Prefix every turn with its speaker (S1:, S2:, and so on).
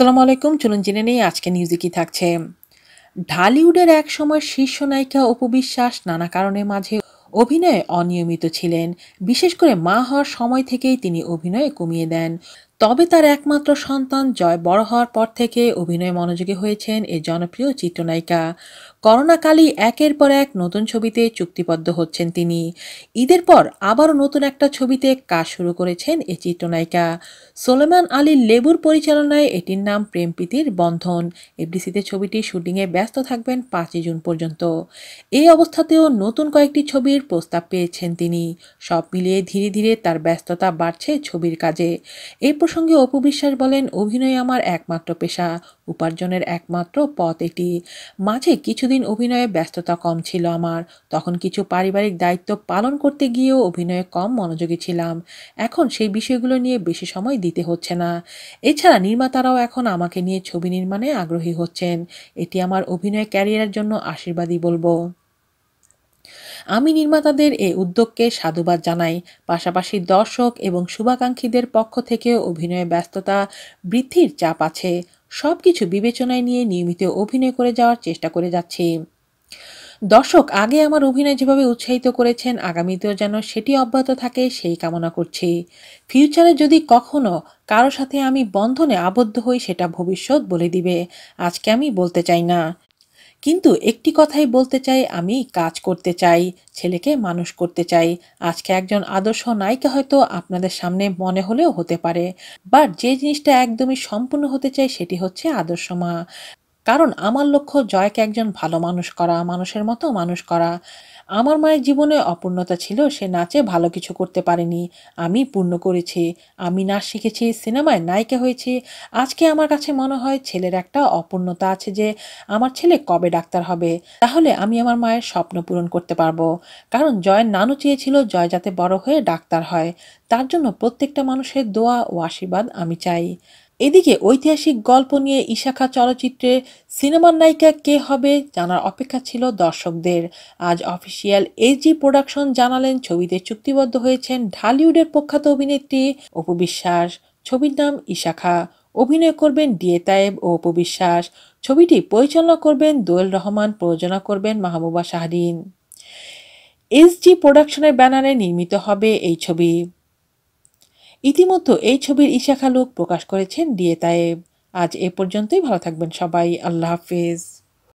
S1: আসসালামু আলাইকুম চলুন জেনে নেই আজকে নিউজে কি থাকছে ঢালিউডের এক সময় শীর্ষ নায়িকা অপু বিশ্বাস নানা কারণের মাঝে অভিনয়ে অনিয়মিত ছিলেন বিশেষ করে মা হওয়ার সময় থেকেই তিনি অভিনয়ে কমিয়ে দেন তবে তার একমাত্র সন্তান জয় বড় হওয়ার পর থেকে অভিনয় মনোযোগী হয়েছেন এই জনপ্রিয় চিত্রনায়িকা করোনাকালই একের পর এক নতুন ছবিতে চুক্তিবদ্ধ হচ্ছেন তিনি ঈদের পর আবারও নতুন একটা ছবিতে কাজ শুরু করেছেন এই চিত্রনায়িকা সোলেমান আলী লেবুর পরিচালনায় এটির নাম প্রেমপ্রীতির বন্ধন এফডিসিতে ছবিটি শুটিংয়ে ব্যস্ত থাকবেন পাঁচই জুন পর্যন্ত এই অবস্থাতেও নতুন কয়েকটি ছবির প্রস্তাব পেয়েছেন তিনি সব মিলিয়ে ধীরে ধীরে তার ব্যস্ততা বাড়ছে ছবির কাজে এরপর প্রসঙ্গে অপু বিশ্বাস বলেন অভিনয় আমার একমাত্র পেশা উপার্জনের একমাত্র পথ এটি মাঝে কিছুদিন অভিনয়ে ব্যস্ততা কম ছিল আমার তখন কিছু পারিবারিক দায়িত্ব পালন করতে গিয়েও অভিনয়ে কম মনোযোগী ছিলাম এখন সেই বিষয়গুলো নিয়ে বেশি সময় দিতে হচ্ছে না এছাড়া নির্মাতারাও এখন আমাকে নিয়ে ছবি নির্মাণে আগ্রহী হচ্ছেন এটি আমার অভিনয় ক্যারিয়ারের জন্য আশীর্বাদই বলবো আমি নির্মাতাদের এই উদ্যোগকে সাধুবাদ জানাই পাশাপাশি দর্শক এবং শুভাকাঙ্ক্ষীদের পক্ষ থেকে অভিনয়ে ব্যস্ততা বৃদ্ধির চাপ আছে সব কিছু বিবেচনায় নিয়ে নিয়মিত অভিনয় করে যাওয়ার চেষ্টা করে যাচ্ছি দর্শক আগে আমার অভিনয় যেভাবে উৎসাহিত করেছেন আগামীতেও যেন সেটি অব্যাহত থাকে সেই কামনা করছি ফিউচারে যদি কখনো কারো সাথে আমি বন্ধনে আবদ্ধ হই সেটা ভবিষ্যৎ বলে দিবে আজকে আমি বলতে চাই না কিন্তু একটি কথাই বলতে চাই আমি কাজ করতে চাই ছেলেকে মানুষ করতে চাই আজকে একজন আদর্শ নায়িকা হয়তো আপনাদের সামনে মনে হলেও হতে পারে বাট যে জিনিসটা একদমই সম্পূর্ণ হতে চাই সেটি হচ্ছে আদর্শ মা কারণ আমার লক্ষ্য জয়কে একজন ভালো মানুষ করা মানুষের মতো মানুষ করা আমার মায়ের জীবনে অপূর্ণতা ছিল সে নাচে ভালো কিছু করতে পারেনি আমি পূর্ণ করেছি আমি নাচ শিখেছি সিনেমায় নায়িকা হয়েছি আজকে আমার কাছে মনে হয় ছেলের একটা অপূর্ণতা আছে যে আমার ছেলে কবে ডাক্তার হবে তাহলে আমি আমার মায়ের স্বপ্ন পূরণ করতে পারবো কারণ জয়ের নানু চেয়েছিল জয় যাতে বড় হয়ে ডাক্তার হয় তার জন্য প্রত্যেকটা মানুষের দোয়া ও আশীর্বাদ আমি চাই এদিকে ঐতিহাসিক গল্প নিয়ে ইশাখা চলচ্চিত্রে সিনেমার নায়িকা কে হবে জানার অপেক্ষা ছিল দর্শকদের আজ অফিসিয়াল জি প্রোডাকশন জানালেন ছবিতে চুক্তিবদ্ধ হয়েছেন ঢালিউডের প্রখ্যাত অভিনেত্রী অপু বিশ্বাস ছবির নাম ইশাখা অভিনয় করবেন ডিএ তায়েব ও অপু বিশ্বাস ছবিটি পরিচালনা করবেন দোয়েল রহমান প্রযোজনা করবেন মাহবুবা শাহরিন এসজি প্রোডাকশনের ব্যানারে নির্মিত হবে এই ছবি ইতিমধ্যে এই ছবির ইশাখালুক প্রকাশ করেছেন ডিএ তায়েব আজ এ পর্যন্তই ভালো থাকবেন সবাই আল্লাহ হাফিজ